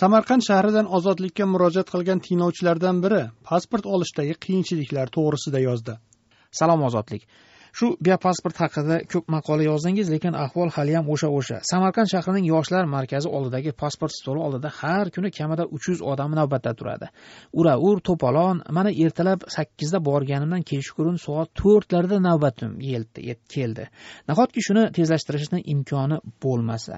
samarqand shahridan ozodlikka murojaat qilgan tinglovchilardan biri pasport olishdagi qiyinchiliklar to'g'risida yozdi salom ozodlik shu biopasport haqida ko'p maqola yozdingiz lekin ahvol haliyam o'sha o'sha samarqand shahrining yoshlar markazi oldidagi pasport stoli oldida har kuni kamida uch yuz odam navbatda turadi ura ur to'polon mana ertalab sakkizda borganimdan kechqurun soat to'rtlarda navbatim keldi nahotki shuni tezlashtirishni imkoni bo'lmasa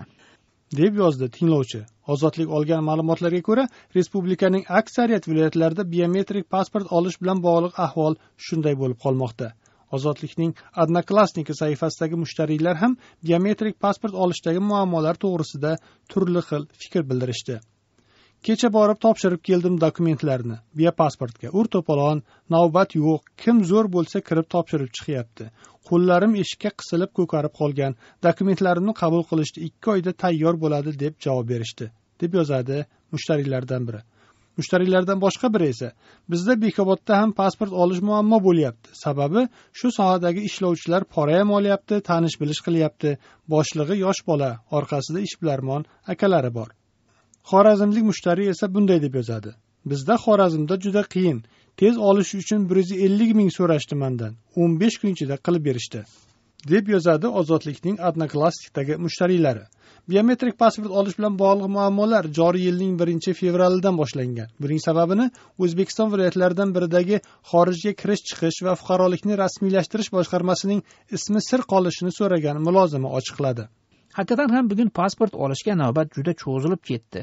deb yozdi tinglovchi ozodlik olgan ma'lumotlarga ko'ra respublikaning aksariyat viloyatlarida biometrik pasport olish bilan bog'liq ahvol shunday bo'lib qolmoqda ozodlikning odnoklassniki sahifasidagi mushtariylar ham biometrik pasport olishdagi muammolar to'g'risida turli xil fikr bildirishdi kecha borib topshirib keldim dokumentlarni biya pasportga ur to'polon navbat yo'q kim zo'r bo'lsa kirib topshirib chiqyapti qo'llarim eshikka qisilib ko'karib qolgan dokumentlarimni qabul qilishdi ikki oyda tayyor bo'ladi deb javob berishdi deb yozadi mushtariylardan biri mushtariylardan boshqa biri esa bizda bekobodda ham pasport olish muammo bo'lyapti sababi shu sohadagi ishlovchilar pora ham olyapti tanish bilish qilyapti boshlig'i yosh bola orqasida ishbilarmon akalari bor xorazmlik mushtariy esa bunday deb yozadi bizda xorazmda juda qiyin tez olish uchun bir yuz ellik ming so'rashdi mandan o'n besh kun ichida qilib berishdi deb yozadi ozodlikning odnoklassikdagi mushtariylari biometrik pasport olish bilan bog'liq muammolar joriy yilning birinchi fevralidan boshlangan buning sababini o'zbekiston viloyatlaridan biridagi xorijga kirish chiqish va fuqarolikni rasmiylashtirish boshqarmasining ismi sir qolishini so'ragan mulozimi ochiqladi haqiqatan ham bugun pasport olishga navbat juda cho'zilib ketdi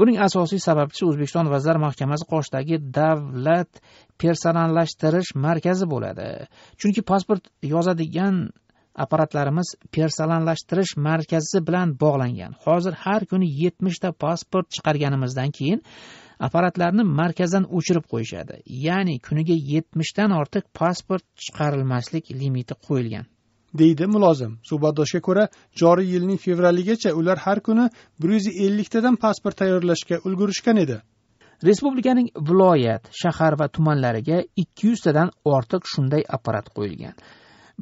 buning asosiy sababchisi o'zbekiston vazirlar mahkamasi qoshidagi davlat personallashtirish markazi bo'ladi chunki pasport yozadigan apparatlarimiz personallashtirish markazi bilan bog'langan hozir har kuni yetmishta pasport chiqarganimizdan keyin apparatlarni markazdan o'chirib qo'yishadi ya'ni kuniga yetmishdan ortiq pasport chiqarilmaslik limiti qo'yilgan deydi mulozim suhbatdoshga ko'ra joriy yilning fevraligacha ular har kuni bir yuz elliktadan pasport tayyorlashga ulgurishgan edi respublikaning viloyat shahar va tumanlariga ikki yuztadan ortiq shunday apparat qo'yilgan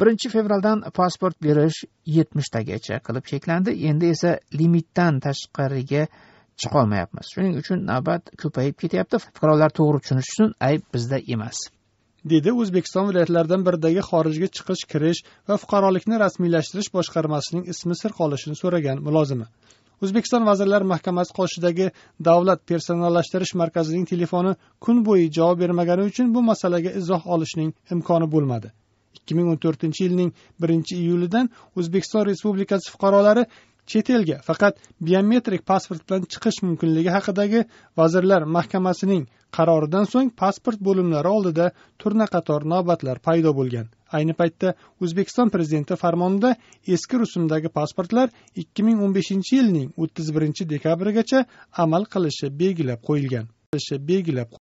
birinchi fevraldan pasport berish yetmishtagacha qilib cheklandi endi esa limitdan tashqariga chiqolmayapmiz shuning uchun navbat ko'payib ketyapti fuqarolar to'g'ri tushunishi uchun ayb bizda emas dedi o'zbekiston viloyatlaridan biridagi xorijga chiqish kirish va fuqarolikni rasmiylashtirish boshqarmasining ismi sir qolishini so'ragan mulozimi o'zbekiston vazirlar mahkamasi qoshidagi davlat personallashtirish markazining telefoni kun bo'yi javob bermagani uchun bu masalaga izoh olishning imkoni bo'lmadi ikki ming o'n to'rtinchi yilning birinchi iyulidan o'zbekiston respublikasi fuqarolari chet elga faqat biometrik pasport bilan chiqish mumkinligi haqidagi vazirlar mahkamasining qaroridan so'ng pasport bo'limlari oldida turna qator navbatlar paydo bo'lgan ayni paytda o'zbekiston prezidenti farmonida eski rusumdagi pasportlar ikki ming o'n beshinchi yilning o'ttiz birinchi dekabrigacha amal qilishi belgilab qo'yilgan belgilab